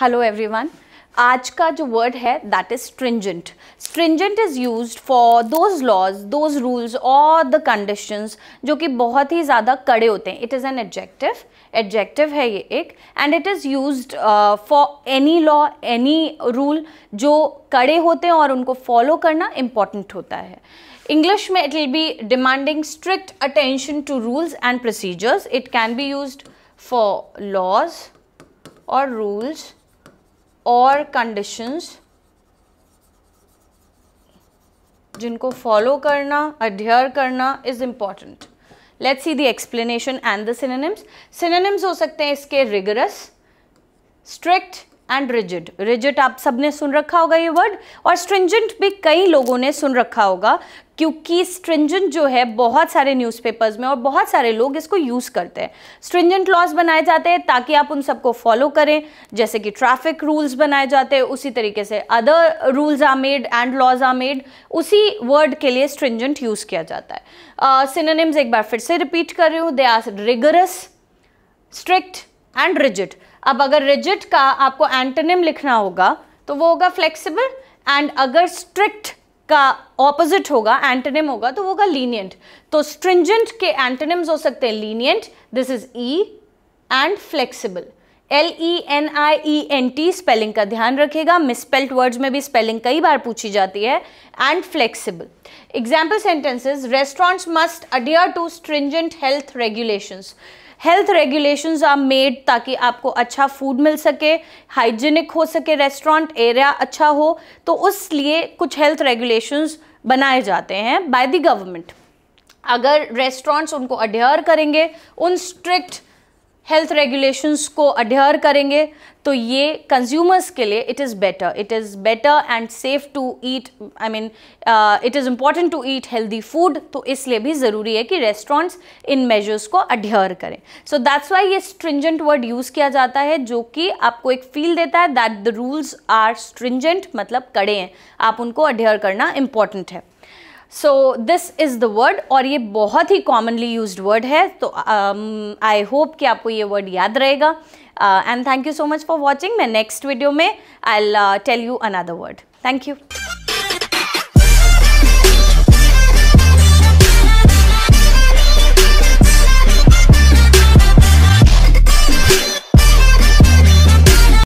hello everyone आज का जो वर्ड है that is stringent stringent is use for those laws those rules और द कंडीशंस जो कि बहुत ही ज़्यादा कड़े होते हैं it is an adjective adjective है ये एक and it is use for any law any rule जो कड़े होते हैं और उनको फॉलो करना इम्पॉर्टेंट होता है इंग्लिश में it will be demanding strict attention to rules and procedures it can be use for laws और रूल्स और कंडीशंस जिनको फॉलो करना अडियर करना is important let's see the explanation and the synonyms synonyms हो सकते हैं इसके rigorous strict and rigid rigid आप सबने सुन रखा होगा ये वर्ड और स्ट्रिंजेंट भी कई लोगों ने सुन रखा होगा क्योंकि स्ट्रिंजेंट जो है बहुत सारे न्यूज़पेपर्स में और बहुत सारे लोग इसको यूज़ करते हैं स्ट्रिंजेंट लॉज बनाए जाते हैं ताकि आप उन सबको फॉलो करें जैसे कि ट्रैफिक रूल्स बनाए जाते हैं उसी तरीके से other rules are made and laws are made उसी वर्ड के लिए स्ट्रिंजेंट यूज़ किया जाता है सिनोनिम्स uh, एक बार फिर से रिपीट कर रही हूँ they are rigorous strict and rigid अब अगर रिजिट का आपको एंटनिम लिखना होगा तो वो होगा फ्लेक्सिबल एंड अगर स्ट्रिक्ट का ऑपोजिट होगा एंटनिम होगा तो वो होगा लीनियंट तो स्ट्रिंजेंट के एंटनिम्स हो सकते हैं lenient this is E and flexible L E N I E N T spelling का ध्यान रखेगा मिसपेल्ट वर्ड्स में भी स्पेलिंग कई बार पूछी जाती है and flexible example sentences restaurants must adhere to stringent health regulations health regulations are made ताकि आपको अच्छा फूड मिल सके हाइजीनिक हो सके रेस्टोरेंट एरिया अच्छा हो तो उस लिए कुछ हेल्थ रेगुलेशंस बनाए जाते हैं बाय द गवर्नमेंट अगर रेस्टोरेंट्स उनको अडेयर करेंगे उन स्ट्रिक्ट हेल्थ रेगुलेशंस को अडेयर करेंगे तो ये कंज्यूमर्स के लिए it is better it is better and safe to eat I mean it is important to eat healthy food तो इसलिए भी ज़रूरी है कि रेस्टोरेंट्स इन मेजर्स को अडेयर करें सो दैट्स वाई ये स्ट्रिंजेंट वर्ड यूज़ किया जाता है जो कि आपको एक फील देता है that the rules are stringent मतलब कड़े हैं आप उनको अडेयर करना इम्पॉर्टेंट है so this is the word और ये बहुत ही कॉमनली यूज वर्ड है तो आई um, होप कि आपको ये वर्ड याद रहेगा and thank you so much for watching मैं नेक्स्ट वीडियो में I tell you another word thank you